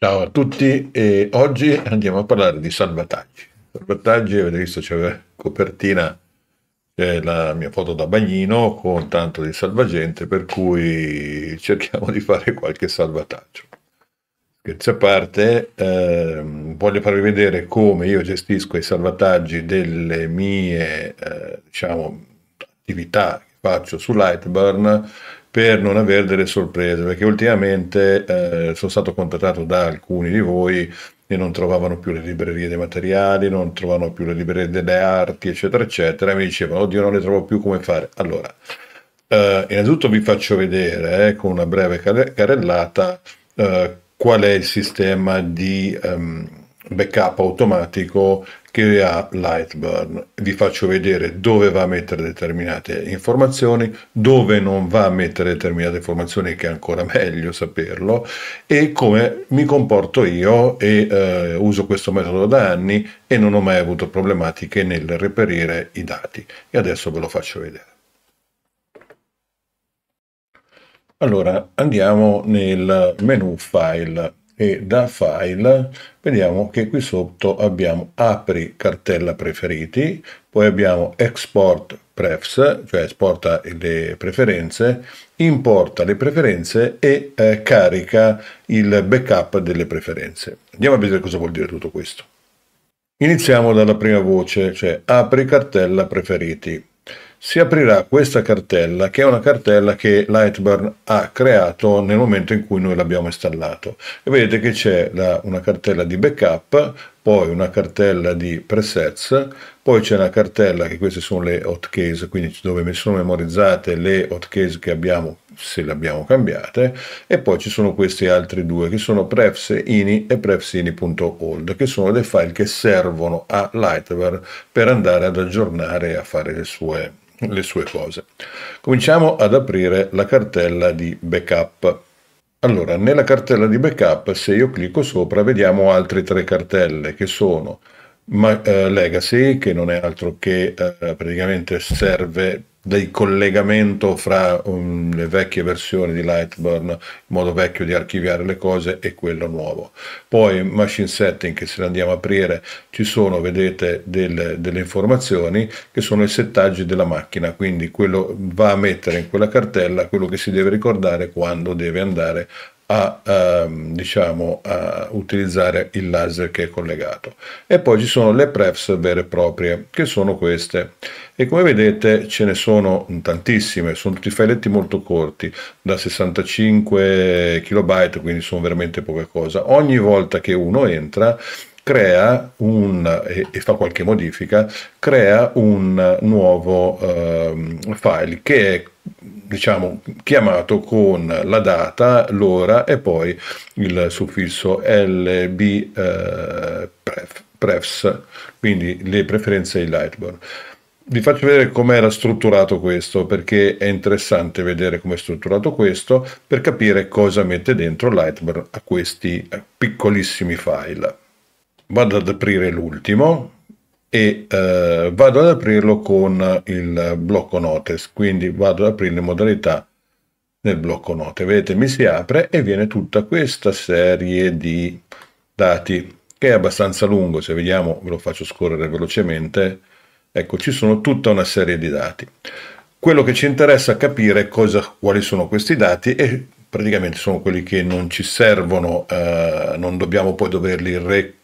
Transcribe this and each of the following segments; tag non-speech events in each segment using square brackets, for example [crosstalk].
Ciao a tutti e oggi andiamo a parlare di salvataggi. Salvataggi, avete visto c'è la copertina, c'è la mia foto da bagnino con tanto di salvagente per cui cerchiamo di fare qualche salvataggio. Scherzi a parte, ehm, voglio farvi vedere come io gestisco i salvataggi delle mie eh, diciamo, attività che faccio su Lightburn per non avere delle sorprese, perché ultimamente eh, sono stato contattato da alcuni di voi e non trovavano più le librerie dei materiali, non trovavano più le librerie delle arti, eccetera, eccetera, e mi dicevano, oddio, non le trovo più come fare. Allora, eh, innanzitutto vi faccio vedere eh, con una breve carrellata eh, qual è il sistema di... Ehm, backup automatico che ha Lightburn. Vi faccio vedere dove va a mettere determinate informazioni, dove non va a mettere determinate informazioni, che è ancora [laughs] meglio saperlo, e come mi comporto io e eh, uso questo metodo da anni e non ho mai avuto problematiche nel reperire i dati. E adesso ve lo faccio vedere. Allora andiamo nel menu File e da file vediamo che qui sotto abbiamo apri cartella preferiti, poi abbiamo export prefs, cioè esporta le preferenze, importa le preferenze e eh, carica il backup delle preferenze. Andiamo a vedere cosa vuol dire tutto questo. Iniziamo dalla prima voce, cioè apri cartella preferiti si aprirà questa cartella che è una cartella che Lightburn ha creato nel momento in cui noi l'abbiamo installato e vedete che c'è la, una cartella di backup poi una cartella di presets, poi c'è una cartella che queste sono le hot case, quindi dove mi sono memorizzate le hot case che abbiamo se le abbiamo cambiate e poi ci sono questi altri due che sono prefsini e prefsini.old che sono dei file che servono a Lightware per andare ad aggiornare e a fare le sue, le sue cose. Cominciamo ad aprire la cartella di backup. Allora, nella cartella di backup, se io clicco sopra, vediamo altre tre cartelle che sono ma, eh, Legacy, che non è altro che eh, praticamente serve del collegamento fra um, le vecchie versioni di Lightburn, il modo vecchio di archiviare le cose e quello nuovo. Poi machine setting che se ne andiamo a aprire ci sono, vedete, del, delle informazioni che sono i settaggi della macchina, quindi quello va a mettere in quella cartella quello che si deve ricordare quando deve andare a, a, ehm, diciamo, a utilizzare il laser che è collegato. E poi ci sono le prefs vere e proprie, che sono queste. E come vedete ce ne sono tantissime, sono tutti filetti molto corti, da 65 KB, quindi sono veramente poca cosa. Ogni volta che uno entra crea un, e, fa qualche modifica, crea un nuovo eh, file che è diciamo, chiamato con la data, l'ora e poi il suffisso lb eh, pref, prefs, quindi le preferenze di Lightburn. Vi faccio vedere com'era strutturato questo perché è interessante vedere come è strutturato questo per capire cosa mette dentro Lightburn a questi piccolissimi file. Vado ad aprire l'ultimo e eh, vado ad aprirlo con il blocco notes quindi vado ad aprire le modalità nel blocco note vedete mi si apre e viene tutta questa serie di dati che è abbastanza lungo se vediamo ve lo faccio scorrere velocemente ecco ci sono tutta una serie di dati quello che ci interessa capire cosa, quali sono questi dati e praticamente sono quelli che non ci servono eh, non dobbiamo poi doverli re,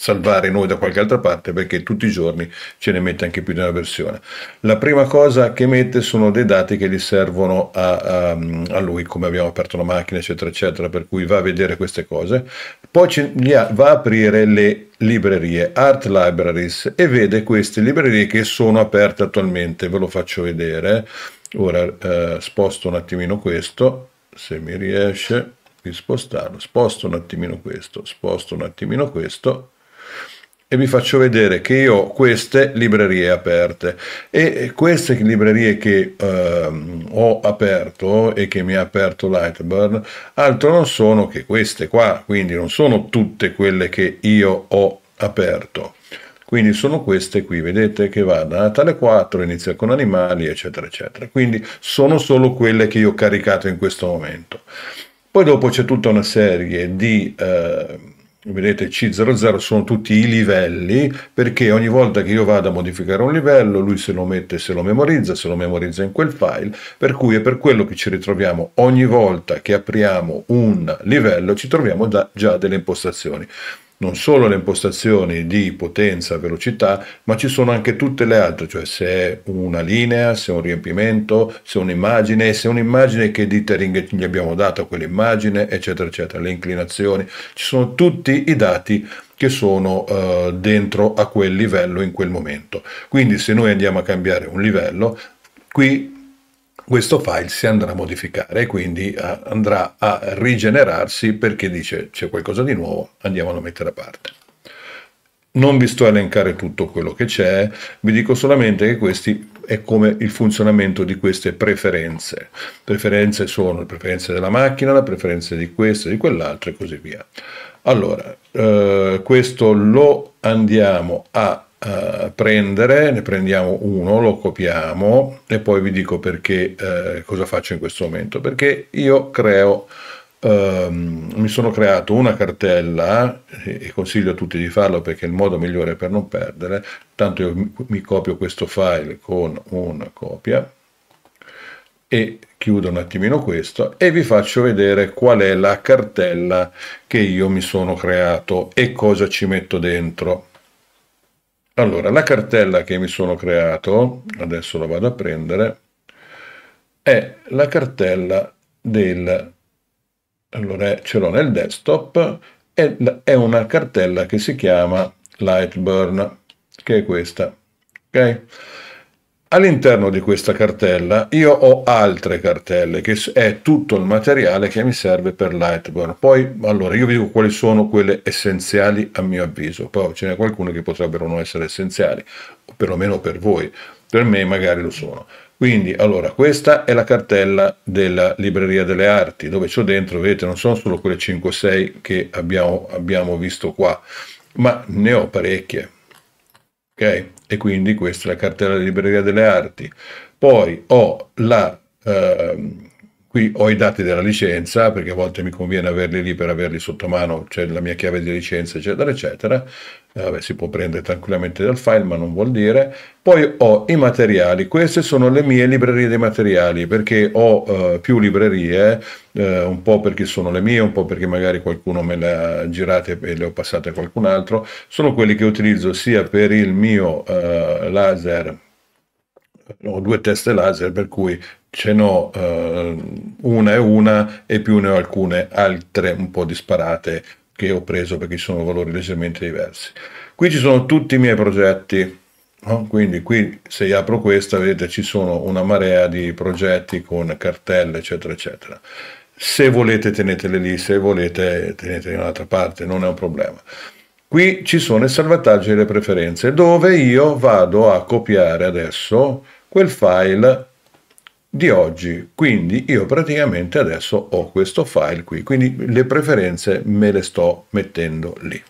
salvare noi da qualche altra parte perché tutti i giorni ce ne mette anche più di una versione. La prima cosa che mette sono dei dati che gli servono a, a, a lui, come abbiamo aperto la macchina, eccetera, eccetera, per cui va a vedere queste cose. Poi ci, va a aprire le librerie, art libraries, e vede queste librerie che sono aperte attualmente, ve lo faccio vedere. Ora eh, sposto un attimino questo, se mi riesce di spostarlo, sposto un attimino questo, sposto un attimino questo, e vi faccio vedere che io ho queste librerie aperte e queste librerie che ehm, ho aperto e che mi ha aperto Lightburn altro non sono che queste qua quindi non sono tutte quelle che io ho aperto quindi sono queste qui vedete che va da Natale 4 inizia con animali eccetera eccetera quindi sono solo quelle che io ho caricato in questo momento poi dopo c'è tutta una serie di eh, vedete C00 sono tutti i livelli perché ogni volta che io vado a modificare un livello lui se lo mette se lo memorizza se lo memorizza in quel file per cui è per quello che ci ritroviamo ogni volta che apriamo un livello ci troviamo da, già delle impostazioni non solo le impostazioni di potenza, velocità, ma ci sono anche tutte le altre, cioè se è una linea, se è un riempimento, se è un'immagine, se è un'immagine che dithering gli abbiamo dato a quell'immagine, eccetera, eccetera, le inclinazioni, ci sono tutti i dati che sono eh, dentro a quel livello in quel momento. Quindi se noi andiamo a cambiare un livello, qui questo file si andrà a modificare e quindi eh, andrà a rigenerarsi perché dice c'è qualcosa di nuovo, andiamolo a mettere a parte. Non vi sto a elencare tutto quello che c'è, vi dico solamente che questi è come il funzionamento di queste preferenze. Preferenze sono le preferenze della macchina, le preferenze di questo, di quell'altro e così via. Allora, eh, questo lo andiamo a eh, prendere, ne prendiamo uno, lo copiamo e poi vi dico perché, eh, cosa faccio in questo momento. Perché io creo, ehm, mi sono creato una cartella eh, e consiglio a tutti di farlo perché è il modo migliore per non perdere. Tanto io mi copio questo file con una copia e chiudo un attimino questo e vi faccio vedere qual è la cartella che io mi sono creato e cosa ci metto dentro allora, la cartella che mi sono creato, adesso la vado a prendere, è la cartella del... Allora, ce l'ho nel desktop, è, è una cartella che si chiama Lightburn, che è questa. Ok? All'interno di questa cartella io ho altre cartelle che è tutto il materiale che mi serve per Lightburn. Poi allora io vi dico quali sono quelle essenziali a mio avviso, poi ce n'è qualcune che potrebbero non essere essenziali, perlomeno per voi, per me magari lo sono. Quindi allora questa è la cartella della libreria delle arti dove c'ho dentro, vedete non sono solo quelle 5 6 che abbiamo, abbiamo visto qua, ma ne ho parecchie ok? E quindi questa è la cartella di Libreria delle Arti. Poi ho la... Ehm, qui ho i dati della licenza perché a volte mi conviene averli lì per averli sotto mano, c'è cioè la mia chiave di licenza eccetera eccetera, eh, vabbè, si può prendere tranquillamente dal file ma non vuol dire poi ho i materiali queste sono le mie librerie dei materiali perché ho eh, più librerie eh, un po' perché sono le mie un po' perché magari qualcuno me le ha girate e le ho passate a qualcun altro sono quelli che utilizzo sia per il mio eh, laser ho due teste laser per cui ce n'ho eh, una e una e più ne ho alcune altre un po' disparate che ho preso perché sono valori leggermente diversi. Qui ci sono tutti i miei progetti, no? quindi qui se apro questa vedete ci sono una marea di progetti con cartelle eccetera eccetera. Se volete tenetele lì, se volete tenetele in un'altra parte, non è un problema. Qui ci sono i salvataggi e le preferenze, dove io vado a copiare adesso quel file di oggi quindi io praticamente adesso ho questo file qui quindi le preferenze me le sto mettendo lì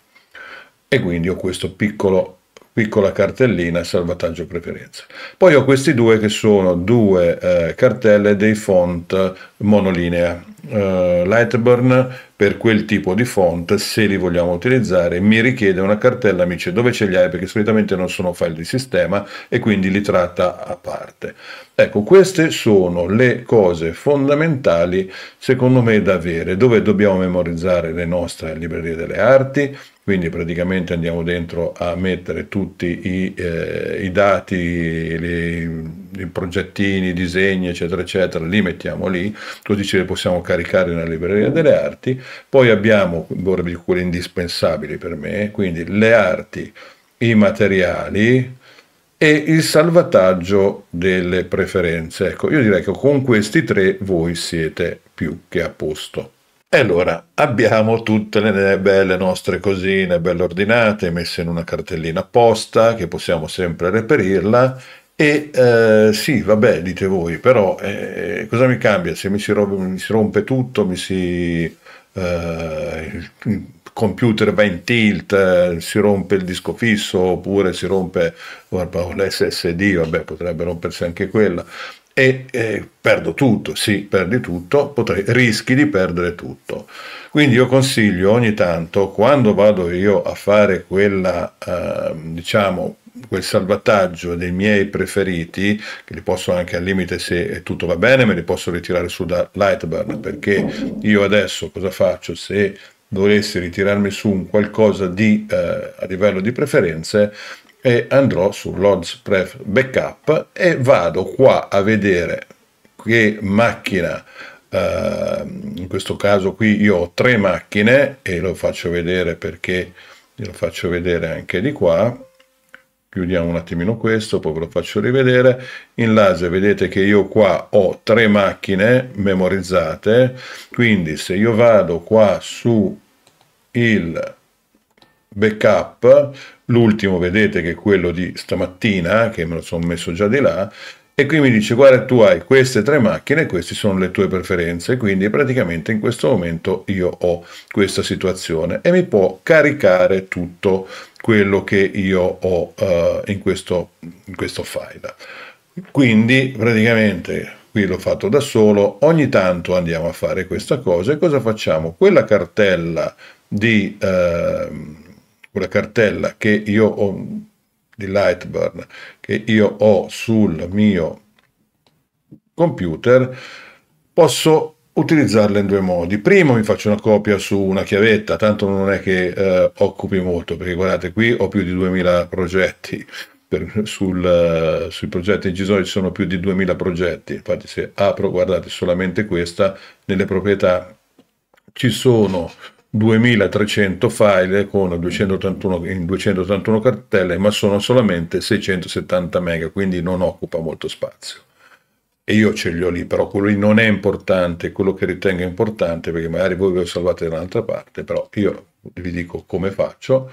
e quindi ho questo piccolo piccola cartellina salvataggio preferenze. Poi ho questi due che sono due eh, cartelle dei font monolinea. Eh, Lightburn per quel tipo di font, se li vogliamo utilizzare, mi richiede una cartella, mi dice dove ce li hai perché solitamente non sono file di sistema e quindi li tratta a parte. Ecco, queste sono le cose fondamentali secondo me da avere, dove dobbiamo memorizzare le nostre librerie delle arti, quindi praticamente andiamo dentro a mettere tutti i, eh, i dati, i progettini, i disegni eccetera eccetera, li mettiamo lì, così ce li possiamo caricare nella libreria delle arti, poi abbiamo, vorrei dire quelli indispensabili per me, quindi le arti, i materiali, e il salvataggio delle preferenze. Ecco, io direi che con questi tre voi siete più che a posto. E allora abbiamo tutte le belle nostre cosine, belle ordinate, messe in una cartellina apposta che possiamo sempre reperirla. E eh, sì, vabbè, dite voi, però eh, cosa mi cambia se mi si, rompe, mi si rompe tutto, mi si, eh, il computer va in tilt, si rompe il disco fisso oppure si rompe l'SSD, vabbè, potrebbe rompersi anche quella e eh, perdo tutto, sì, perdi tutto, potrei, rischi di perdere tutto. Quindi io consiglio ogni tanto, quando vado io a fare quella, eh, diciamo, quel salvataggio dei miei preferiti, che li posso anche al limite se tutto va bene, me li posso ritirare su da Lightburn, perché io adesso cosa faccio se dovessi ritirarmi su un qualcosa di, eh, a livello di preferenze, e andrò sull'Odds Pref Backup e vado qua a vedere che macchina Uh, in questo caso qui io ho tre macchine e lo faccio vedere perché lo faccio vedere anche di qua chiudiamo un attimino questo poi ve lo faccio rivedere in laser vedete che io qua ho tre macchine memorizzate quindi se io vado qua su il backup, l'ultimo vedete che è quello di stamattina, che me lo sono messo già di là, e qui mi dice guarda tu hai queste tre macchine, queste sono le tue preferenze, quindi praticamente in questo momento io ho questa situazione e mi può caricare tutto quello che io ho uh, in, questo, in questo file. Quindi praticamente qui l'ho fatto da solo, ogni tanto andiamo a fare questa cosa e cosa facciamo? Quella cartella di... Uh, una cartella che io ho di Lightburn che io ho sul mio computer, posso utilizzarla in due modi. Primo mi faccio una copia su una chiavetta, tanto non è che eh, occupi molto, perché guardate qui ho più di 2000 progetti, per, sul, uh, sui progetti incisori ci sono più di 2000 progetti, infatti se apro, guardate, solamente questa, nelle proprietà ci sono 2300 file con 281, in 281 cartelle, ma sono solamente 670 mega, quindi non occupa molto spazio. E io ce li ho lì, però quello lì non è importante, quello che ritengo importante, perché magari voi ve lo salvate da un'altra parte, però io vi dico come faccio.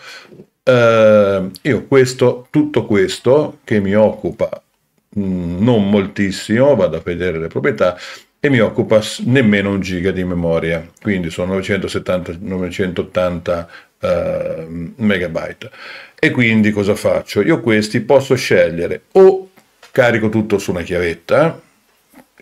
Eh, io questo, tutto questo che mi occupa mm, non moltissimo, vado a vedere le proprietà, e mi occupa nemmeno un giga di memoria, quindi sono 970-980 uh, ehm, megabyte. E quindi cosa faccio? Io questi posso scegliere o carico tutto su una chiavetta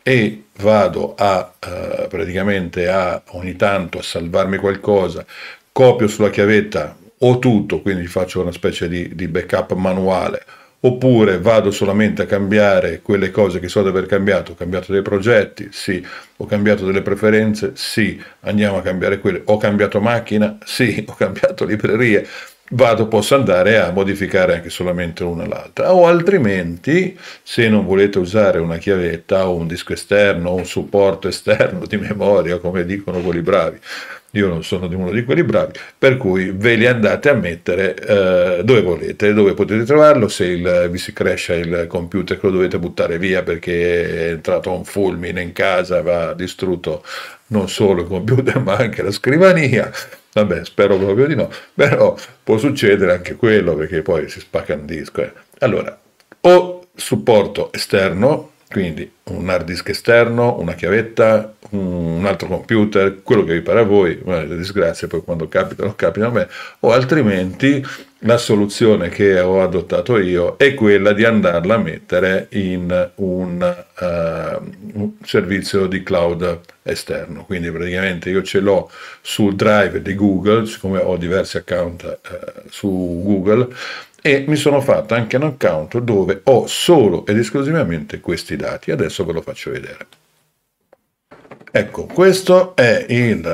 e vado a uh, praticamente a ogni tanto a salvarmi qualcosa, copio sulla chiavetta o tutto, quindi faccio una specie di, di backup manuale oppure vado solamente a cambiare quelle cose che so di aver cambiato, ho cambiato dei progetti, sì, ho cambiato delle preferenze, sì, andiamo a cambiare quelle, ho cambiato macchina, sì, [laughs] ho cambiato librerie, vado, posso andare a modificare anche solamente una l'altra. O altrimenti, se non volete usare una chiavetta o un disco esterno o un supporto esterno di memoria, come dicono quelli bravi, io non sono di uno di quelli bravi, per cui ve li andate a mettere eh, dove volete, dove potete trovarlo, se il, vi si cresce il computer che lo dovete buttare via perché è entrato un fulmine in casa, va distrutto non solo il computer [laughs] ma anche la scrivania, Vabbè, spero proprio di no, però può succedere anche quello perché poi si spacca un disco. Eh. Allora, o supporto esterno, quindi un hard disk esterno, una chiavetta, un altro computer, quello che vi pare a voi, ma le disgrazie poi quando capitano, capitano a me, o altrimenti la soluzione che ho adottato io è quella di andarla a mettere in un, uh, un servizio di cloud esterno. Quindi praticamente io ce l'ho sul drive di Google, siccome ho diversi account uh, su Google, e mi sono fatto anche un account dove ho solo ed esclusivamente questi dati. Adesso ve lo faccio vedere. Ecco, questo è il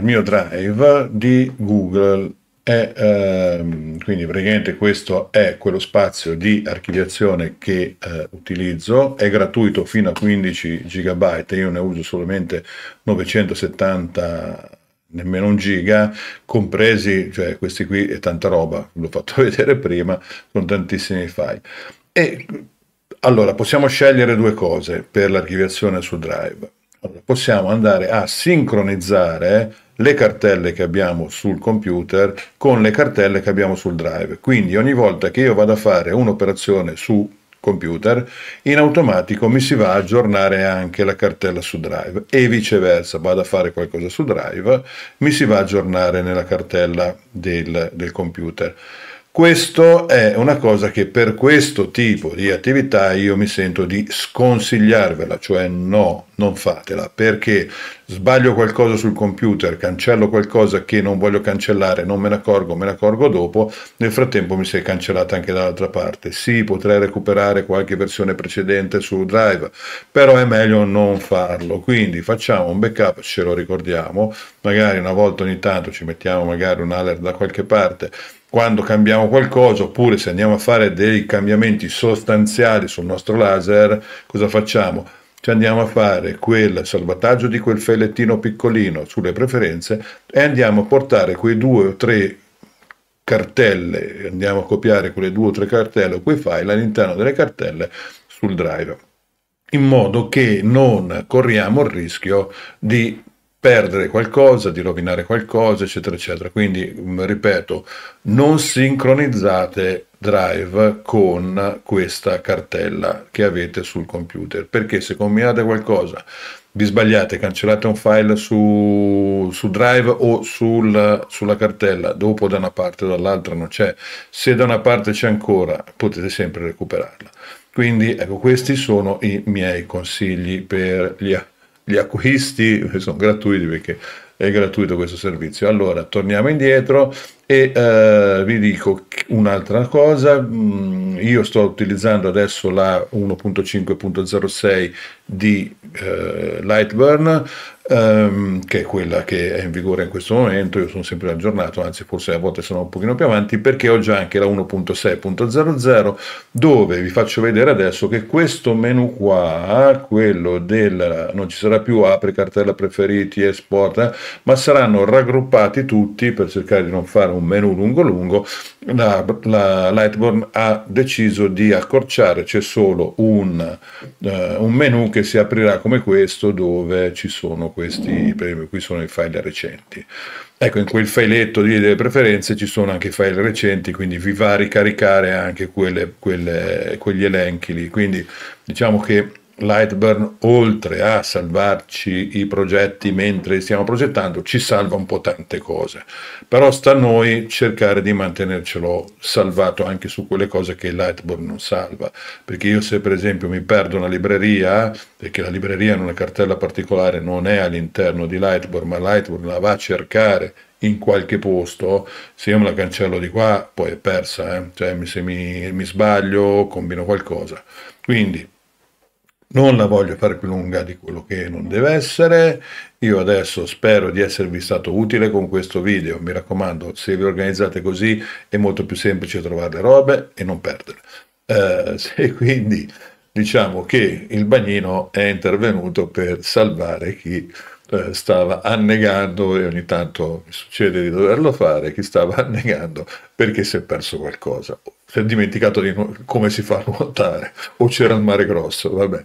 uh, mio drive di Google. E, uh, quindi praticamente questo è quello spazio di archiviazione che uh, utilizzo, è gratuito fino a 15 GB, io ne uso solamente 970 nemmeno un giga, compresi, cioè questi qui è tanta roba, l'ho fatto [laughs] vedere prima, sono tantissimi file. E allora possiamo scegliere due cose per l'archiviazione su Drive. Allora, possiamo andare a sincronizzare le cartelle che abbiamo sul computer con le cartelle che abbiamo sul drive. Quindi ogni volta che io vado a fare un'operazione su computer, in automatico mi si va a aggiornare anche la cartella su Drive e viceversa, vado a fare qualcosa su Drive, mi si va a aggiornare nella cartella del, del computer. Questo è una cosa che per questo tipo di attività io mi sento di sconsigliarvela, cioè no, non fatela, perché sbaglio qualcosa sul computer, cancello qualcosa che non voglio cancellare, non me ne accorgo, me ne accorgo dopo, nel frattempo mi si è cancellata anche dall'altra parte. Sì, potrei recuperare qualche versione precedente su Drive, però è meglio non farlo, quindi facciamo un backup, ce lo ricordiamo, magari una volta ogni tanto ci mettiamo magari un alert da qualche parte quando cambiamo qualcosa oppure se andiamo a fare dei cambiamenti sostanziali sul nostro laser, cosa facciamo? Ci andiamo a fare quel salvataggio di quel fellettino piccolino sulle preferenze e andiamo a portare quei due o tre cartelle, andiamo a copiare quelle due o tre cartelle o quei file all'interno delle cartelle sul driver in modo che non corriamo il rischio di perdere qualcosa, di rovinare qualcosa, eccetera, eccetera. Quindi, mm, ripeto, non sincronizzate Drive con questa cartella che avete sul computer, perché se combinate qualcosa, vi sbagliate, cancellate un file su, su Drive o sul, sulla cartella, dopo da una parte o dall'altra non c'è, se da una parte c'è ancora, potete sempre recuperarla. Quindi ecco, questi sono i miei consigli per gli gli acquisti eh, sono gratuiti perché è gratuito questo servizio. Allora, torniamo indietro, e eh, vi dico un'altra cosa, mm, io sto utilizzando adesso la 1.5.06 di eh, Lightburn, ehm, che è quella che è in vigore in questo momento, io sono sempre aggiornato, anzi forse a volte sono un pochino più avanti, perché ho già anche la 1.6.00, dove vi faccio vedere adesso che questo menu qua, quello del, non ci sarà più apri cartella preferiti, export, eh, ma saranno raggruppati tutti per cercare di non fare un un menu lungo lungo, la, la Lightborn ha deciso di accorciare, c'è solo un, eh, un, menu che si aprirà come questo dove ci sono questi, per qui sono i file recenti. Ecco, in quel filetto delle preferenze ci sono anche i file recenti, quindi vi va a ricaricare anche quelle, quelle, quegli elenchi lì. Quindi diciamo che Lightburn, oltre a salvarci i progetti mentre stiamo progettando, ci salva un po' tante cose. Però sta a noi cercare di mantenercelo salvato anche su quelle cose che Lightburn non salva. Perché io se per esempio mi perdo una libreria, perché la libreria in una cartella particolare non è all'interno di Lightburn, ma Lightburn la va a cercare in qualche posto, se io me la cancello di qua, poi è persa, eh? cioè se mi, mi sbaglio, combino qualcosa. Quindi non la voglio fare più lunga di quello che non deve essere. Io adesso spero di esservi stato utile con questo video. Mi raccomando, se vi organizzate così è molto più semplice trovare le robe e non perderle. Eh, [laughs] se quindi diciamo che il bagnino è intervenuto per salvare chi eh, stava annegando e ogni tanto mi succede di doverlo fare chi stava [laughs] annegando perché si è perso qualcosa si è dimenticato di nu- come si fa a nuotare o c'era il mare grosso, vabbè.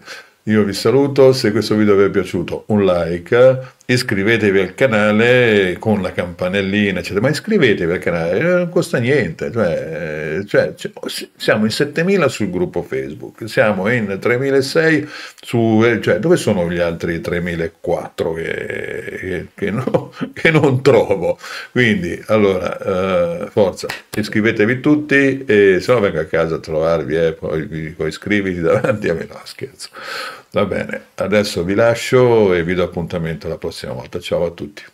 Io vi saluto, se questo video vi è piaciuto un like, iscrivetevi al canale con la campanellina, eccetera. Ma iscrivetevi al canale, eh, non costa niente. Cioè, eh, cioè, siamo in 7000 sul gruppo Facebook, siamo in 3006 su... Eh, cioè, dove sono gli altri 3004 che, che, che, no, [laughs] che non trovo? Quindi, allora, eh, forza, iscrivetevi tutti e se no vengo a casa a trovarvi, eh, poi vi dico iscriviti davanti a me, no, scherzo. Va bene, adesso vi lascio e vi do appuntamento alla prossima prossima volta. Ciao a tutti.